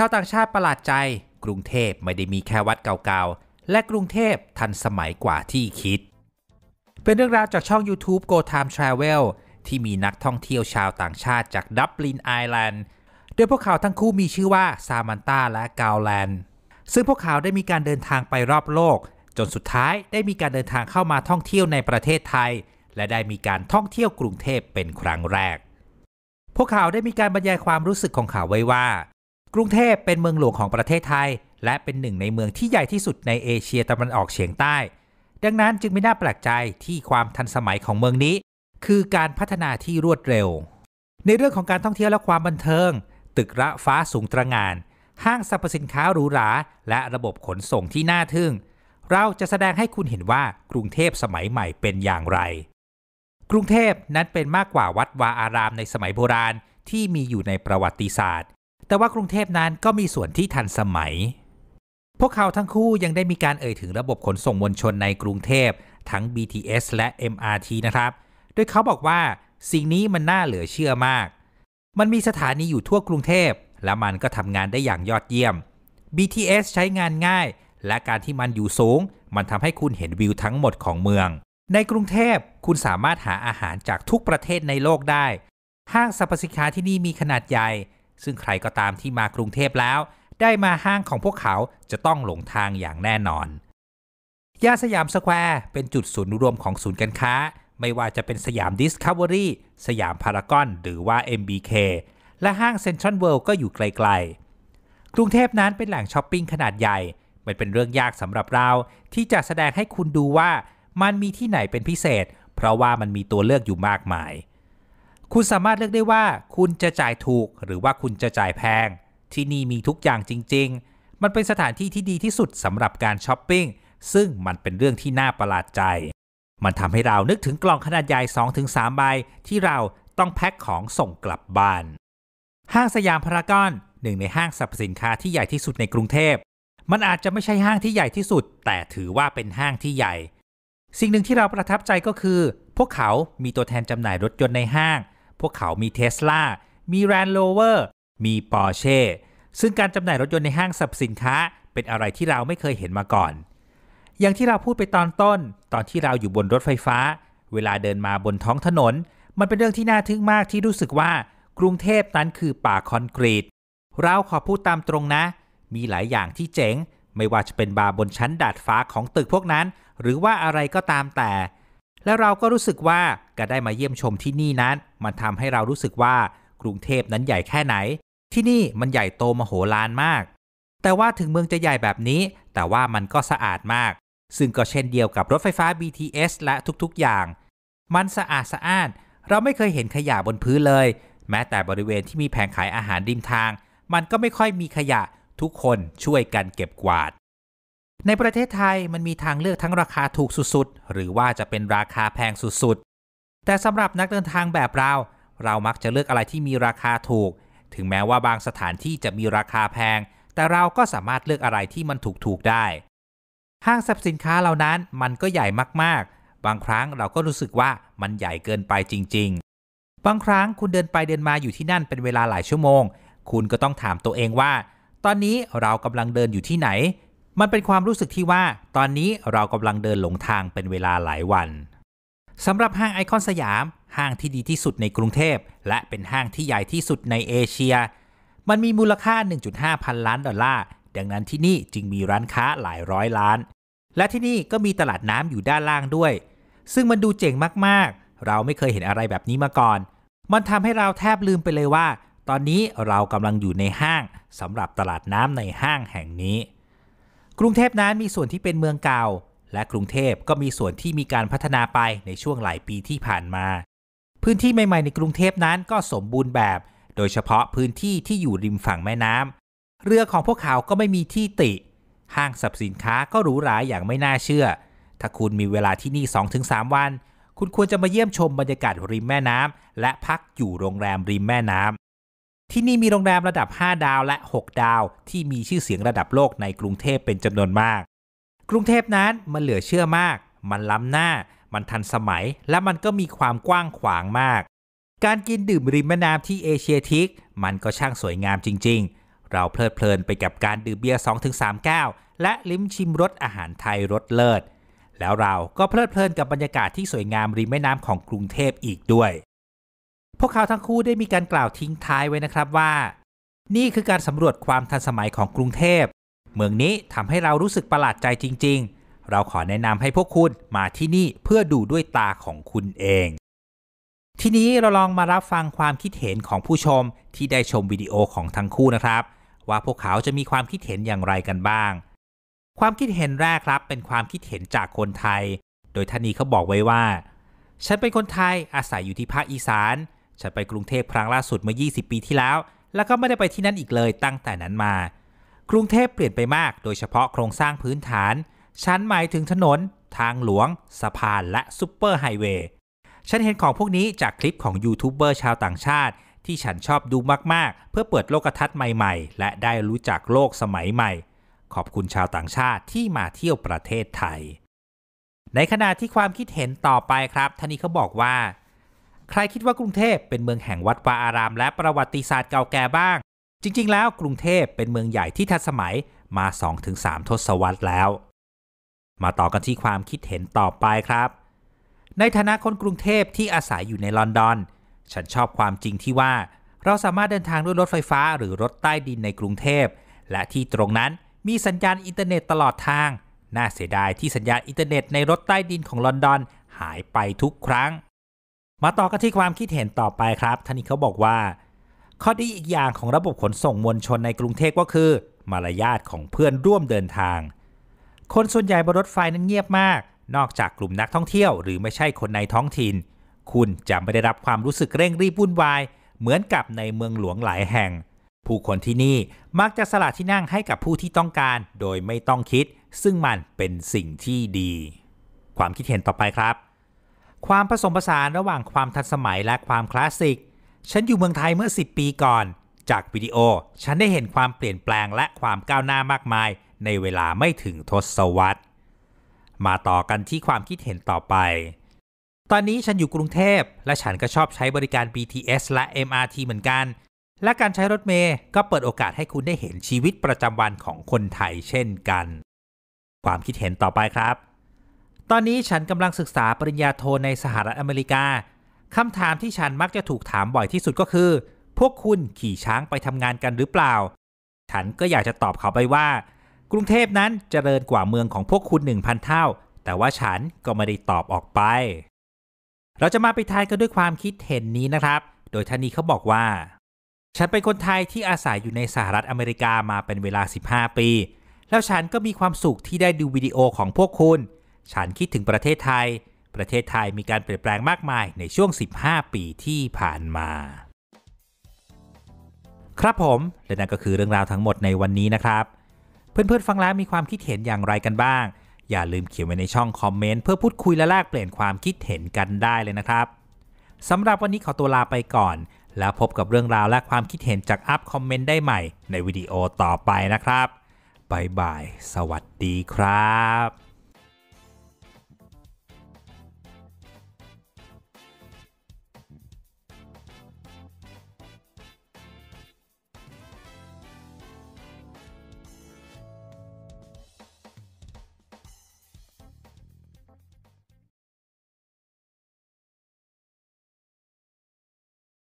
ชาวต่างชาติประหลาดใจ กรุงเทพไม่ได้มีแค่วัดเก่าๆ และกรุงเทพทันสมัยกว่าที่คิด เป็นเรื่องราวจากช่อง YouTube Go Time Travel ที่มีนักท่องเที่ยวชาวต่างชาติจากดับลินไอแลนด์ โดยพวกเขาทั้งคู่มีชื่อว่าซามันตาและกาวแลนด์ซึ่งพวกเขาได้มีการเดินทางไปรอบโลก จนสุดท้ายได้มีการเดินทางเข้ามาท่องเที่ยวในประเทศไทย และได้มีการท่องเที่ยวกรุงเทพเป็นครั้งแรก พวกเขาได้มีการบรรยายความรู้สึกของเขาไว้ว่ากรุงเทพเป็นเมืองหลวงของประเทศไทย และเป็นหนึ่งในเมืองที่ใหญ่ที่สุดในเอเชียตะวันออกเฉียงใต้ ดังนั้นจึงไม่น่าแปลกใจที่ความทันสมัยของเมืองนี้ คือการพัฒนาที่รวดเร็ว ในเรื่องของการท่องเที่ยวและความบันเทิง ตึกระฟ้าสูงตระหง่าน ห้างสรรพสินค้าหรูหราและระบบขนส่งที่น่าทึ่ง เราจะแสดงให้คุณเห็นว่ากรุงเทพสมัยใหม่เป็นอย่างไร กรุงเทพนั้นเป็นมากกว่าวัดวาอารามในสมัยโบราณ ที่มีอยู่ในประวัติศาสตร์แต่ว่ากรุงเทพนั้นก็มีส่วนที่ทันสมัย พวกเขาทั้งคู่ยังได้มีการเอ่ยถึงระบบขนส่งมวลชนในกรุงเทพ ทั้ง BTS และ MRT นะครับ โดยเขาบอกว่า สิ่งนี้มันน่าเหลือเชื่อมาก มันมีสถานีอยู่ทั่วกรุงเทพ และมันก็ทำงานได้อย่างยอดเยี่ยม BTS ใช้งานง่าย และการที่มันอยู่สูง มันทำให้คุณเห็นวิวทั้งหมดของเมือง ในกรุงเทพคุณสามารถหาอาหารจากทุกประเทศในโลกได้ ห้างสรรพสินค้าที่นี่มีขนาดใหญ่ซึ่งใครก็ตามที่มากรุงเทพแล้ว ได้มาห้างของพวกเขาจะต้องหลงทางอย่างแน่นอน ย่านสยามสแควร์ เป็นจุดศูนย์รวมของศูนย์การค้า ไม่ว่าจะเป็นสยามดิสคัฟเวอรี่ สยามพารากอน หรือว่า MBK และห้างเซ็นทรัลเวิลด์ก็อยู่ไกลๆกรุงเทพนั้นเป็นแหล่งช้อปปิ้งขนาดใหญ่ มันเป็นเรื่องยากสำหรับเรา ที่จะแสดงให้คุณดูว่ามันมีที่ไหนเป็นพิเศษ เพราะว่ามันมีตัวเลือกอยู่มากมายคุณสามารถเลือกได้ว่าคุณจะจ่ายถูกหรือว่าคุณจะจ่ายแพง ที่นี่มีทุกอย่างจริง ๆ มันเป็นสถานที่ที่ดีที่สุดสำหรับการช้อปปิ้งซึ่งมันเป็นเรื่องที่น่าประหลาดใจ มันทำให้เรานึกถึงกล่องขนาดใหญ่2-3ใบที่เราต้องแพ็คของส่งกลับบ้าน ห้างสยามพารากอนหนึ่งในห้างสรรพสินค้าที่ใหญ่ที่สุดในกรุงเทพมันอาจจะไม่ใช่ห้างที่ใหญ่ที่สุด แต่ถือว่าเป็นห้างที่ใหญ่ สิ่งหนึ่งที่เราประทับใจก็คือ พวกเขา มีตัวแทนจำหน่ายรถยนต์ในห้างพวกเขามีเทส l a มีแรนโ d เวอร์มีปอร์เช่ซึ่งการจำหน่ายรถยนต์ในห้างสรรพสินค้า เป็นอะไรที่เราไม่เคยเห็นมาก่อน อย่างที่เราพูดไปตอนต้น ตอนที่เราอยู่บนรถไฟฟ้า เวลาเดินมาบนท้องถนน มันเป็นเรื่องที่น่าทึ่งมากที่รู้สึกว่ากรุงเทพนั้นคือป่าคอนกรีตเราขอพูดตามตรงนะ มีหลายอย่างที่เจ๋ง ไม่ว่าจะเป็นบาร์บนชั้นดาดฟ้าของตึกพวกนั้น หรือว่าอะไรก็ตามแต่ และเราก็รู้สึกว่าการได้มาเยี่ยมชมที่นี่นั้นมันทำให้เรารู้สึกว่ากรุงเทพนั้นใหญ่แค่ไหน ที่นี่มันใหญ่โตมโหฬารมาก แต่ว่าถึงเมืองจะใหญ่แบบนี้ แต่ว่ามันก็สะอาดมาก ซึ่งก็เช่นเดียวกับรถไฟฟ้า BTS และทุกๆอย่าง มันสะอาดสะอ้านเราไม่เคยเห็นขยะบนพื้นเลย แม้แต่บริเวณที่มีแผงขายอาหารริมทาง มันก็ไม่ค่อยมีขยะทุกคนช่วยกันเก็บกวาด ในประเทศไทยมันมีทางเลือกทั้งราคาถูกสุดๆหรือว่าจะเป็นราคาแพงสุดแต่สำหรับนักเดินทางแบบเรา เรามักจะเลือกอะไรที่มีราคาถูก ถึงแม้ว่าบางสถานที่จะมีราคาแพง แต่เราก็สามารถเลือกอะไรที่มันถูกๆได้ ห้างสรรพสินค้าเหล่านั้นมันก็ใหญ่มากๆ บางครั้งเราก็รู้สึกว่ามันใหญ่เกินไปจริง ๆ บางครั้งคุณเดินไปเดินมาอยู่ที่นั่นเป็นเวลาหลายชั่วโมง คุณก็ต้องถามตัวเองว่า ตอนนี้เรากำลังเดินอยู่ที่ไหน มันเป็นความรู้สึกที่ว่า ตอนนี้เรากำลังเดินหลงทางเป็นเวลาหลายวันสำหรับห้างไอคอนสยาม ห้างที่ดีที่สุดในกรุงเทพและเป็นห้างที่ใหญ่ที่สุดในเอเชีย มันมีมูลค่า 1.5 พันล้านดอลลาร์ดังนั้นที่นี่จึงมีร้านค้าหลายร้อยล้าน และที่นี่ก็มีตลาดน้ำอยู่ด้านล่างด้วย ซึ่งมันดูเจ๋งมากๆ เราไม่เคยเห็นอะไรแบบนี้มาก่อน มันทำให้เราแทบลืมไปเลยว่า ตอนนี้เรากำลังอยู่ในห้างสำหรับตลาดน้ำในห้างแห่งนี้ กรุงเทพนั้นมีส่วนที่เป็นเมืองเก่าและกรุงเทพก็มีส่วนที่มีการพัฒนาไปในช่วงหลายปีที่ผ่านมา พื้นที่ใหม่ๆในกรุงเทพนั้นก็สมบูรณ์แบบ โดยเฉพาะพื้นที่ที่อยู่ริมฝั่งแม่น้ำ เรือของพวกเขาก็ไม่มีที่ติ ห้างสรรพสินค้าก็หรูหราอย่างไม่น่าเชื่อ ถ้าคุณมีเวลาที่นี่ 2-3 วัน คุณควรจะมาเยี่ยมชมบรรยากาศริมแม่น้ำและพักอยู่โรงแรมริมแม่น้ำที่นี่มีโรงแรมระดับ 5 ดาวและ 6 ดาวที่มีชื่อเสียงระดับโลกในกรุงเทพเป็นจำนวนมากกรุงเทพนั้นมันเหลือเชื่อมาก มันล้ำหน้า มันทันสมัยและมันก็มีความกว้างขวางมาก การกินดื่มริมแม่น้ำที่เอเชียทิก มันก็ช่างสวยงามจริงๆ เราเพลิดเพลินไปกับการดื่มเบียร์2-3แก้ว และลิ้มชิมรสอาหารไทยรสเลิศ แล้วเราก็เพลิดเพลินกับบรรยากาศที่สวยงามริมแม่น้ำของกรุงเทพอีกด้วย พวกเขาทั้งคู่ได้มีการกล่าวทิ้งท้ายไว้นะครับว่า นี่คือการสำรวจความทันสมัยของกรุงเทพเมืองนี้ทำให้เรารู้สึกประหลาดใจจริง ๆ เราขอแนะนำให้พวกคุณมาที่นี่เพื่อดูด้วยตาของคุณเอง ทีนี้เราลองมารับฟังความคิดเห็นของผู้ชมที่ได้ชมวิดีโอของทั้งคู่นะครับ ว่าพวกเขาจะมีความคิดเห็นอย่างไรกันบ้าง ความคิดเห็นแรกครับเป็นความคิดเห็นจากคนไทย โดยท่านนี้เขาบอกไว้ว่า ฉันเป็นคนไทยอาศัยอยู่ที่ภาคอีสานฉันไปกรุงเทพครั้งล่าสุดเมื่อ20 ปีที่แล้ว แล้วก็ไม่ได้ไปที่นั่นอีกเลยตั้งแต่นั้นมากรุงเทพเปลี่ยนไปมากโดยเฉพาะโครงสร้างพื้นฐาน ชั้นหมายถึงถนน ทางหลวง สะพานและซูเปอร์ไฮเวย์ฉันเห็นของพวกนี้จากคลิปของยูทูบเบอร์ชาวต่างชาติ ที่ฉันชอบดูมากๆ เพื่อเปิดโลกทัศน์ใหม่ๆ และได้รู้จักโลกสมัยใหม่ ขอบคุณชาวต่างชาติที่มาเที่ยวประเทศไทย ในขณะที่ความคิดเห็นต่อไปครับท่านี้เขาบอกว่า ใครคิดว่ากรุงเทพเป็นเมืองแห่งวัดวาอาราม และประวัติศาสตร์เก่าแก่บ้างจริง ๆ แล้วกรุงเทพเป็นเมืองใหญ่ที่ทันสมัยมา 2-3 ทศวรรษแล้ว มาต่อกันที่ความคิดเห็นต่อไปครับ ในฐานะคนกรุงเทพที่อาศัยอยู่ในลอนดอน ฉันชอบความจริงที่ว่าเราสามารถเดินทางด้วยรถไฟฟ้าหรือรถใต้ดินในกรุงเทพ และที่ตรงนั้นมีสัญญาณอินเทอร์เน็ตตลอดทาง น่าเสียดายที่สัญญาณอินเทอร์เน็ตในรถใต้ดินของลอนดอน หายไปทุกครั้ง มาต่อกันที่ความคิดเห็นต่อไปครับท่านนี้เขาบอกว่าข้อดีอีกอย่างของระบบขนส่งมวลชนในกรุงเทพก็คือ มารยาทของเพื่อนร่วมเดินทาง คนส่วนใหญ่บนรถไฟนั้นเงียบมาก นอกจากกลุ่มนักท่องเที่ยว หรือไม่ใช่คนในท้องถิ่น คุณจะไม่ได้รับความรู้สึกเร่งรีบวุ่นวายเหมือนกับในเมืองหลวงหลายแห่ง ผู้คนที่นี่มักจะสละที่นั่งให้กับผู้ที่ต้องการ โดยไม่ต้องคิด ซึ่งมันเป็นสิ่งที่ดี ความคิดเห็นต่อไปครับ ความผสมผสานระหว่างความทันสมัยและความคลาสสิกฉันอยู่เมืองไทยเมื่อ 10 ปีก่อน จากวิดีโอ ฉันได้เห็นความเปลี่ยนแปลงและความก้าวหน้ามากมายในเวลาไม่ถึงทศวรรษ มาต่อกันที่ความคิดเห็นต่อไป ตอนนี้ฉันอยู่กรุงเทพ และฉันก็ชอบใช้บริการ BTS และ MRT เหมือนกัน และการใช้รถเมย์ ก็เปิดโอกาสให้คุณได้เห็นชีวิตประจำวันของคนไทยเช่นกัน ความคิดเห็นต่อไปครับ ตอนนี้ฉันกำลังศึกษาปริญญาโทในสหรัฐอเมริกาคำถามที่ฉันมักจะถูกถามบ่อยที่สุดก็คือ พวกคุณขี่ช้างไปทำงานกันหรือเปล่า ฉันก็อยากจะตอบเขาไปว่า กรุงเทพนั้นเจริญกว่าเมืองของพวกคุณ1,000เท่า แต่ว่าฉันก็ไม่ได้ตอบออกไป เราจะมาไปทายกันด้วยความคิดเห็นนี้นะครับ โดยท่านนี้เขาบอกว่า ฉันเป็นคนไทยที่อาศัยอยู่ในสหรัฐอเมริกามาเป็นเวลา 15 ปี แล้วฉันก็มีความสุขที่ได้ดูวิดีโอของพวกคุณ ฉันคิดถึงประเทศไทยประเทศไทยมีการเปลี่ยนแปลงมากมายในช่วง 15 ปีที่ผ่านมา ครับผม และนั่นก็คือเรื่องราวทั้งหมดในวันนี้นะครับ เพื่อนๆฟังแล้วมีความคิดเห็นอย่างไรกันบ้าง อย่าลืมเขียนไว้ในช่องคอมเมนต์เพื่อพูดคุยและแลกเปลี่ยนความคิดเห็นกันได้เลยนะครับสำหรับวันนี้ขอตัวลาไปก่อน แล้วพบกับเรื่องราว และความคิดเห็นจากอัพคอมเมนต์ได้ใหม่ ในวิดีโอต่อไปนะครับบายบายสวัสดีครับ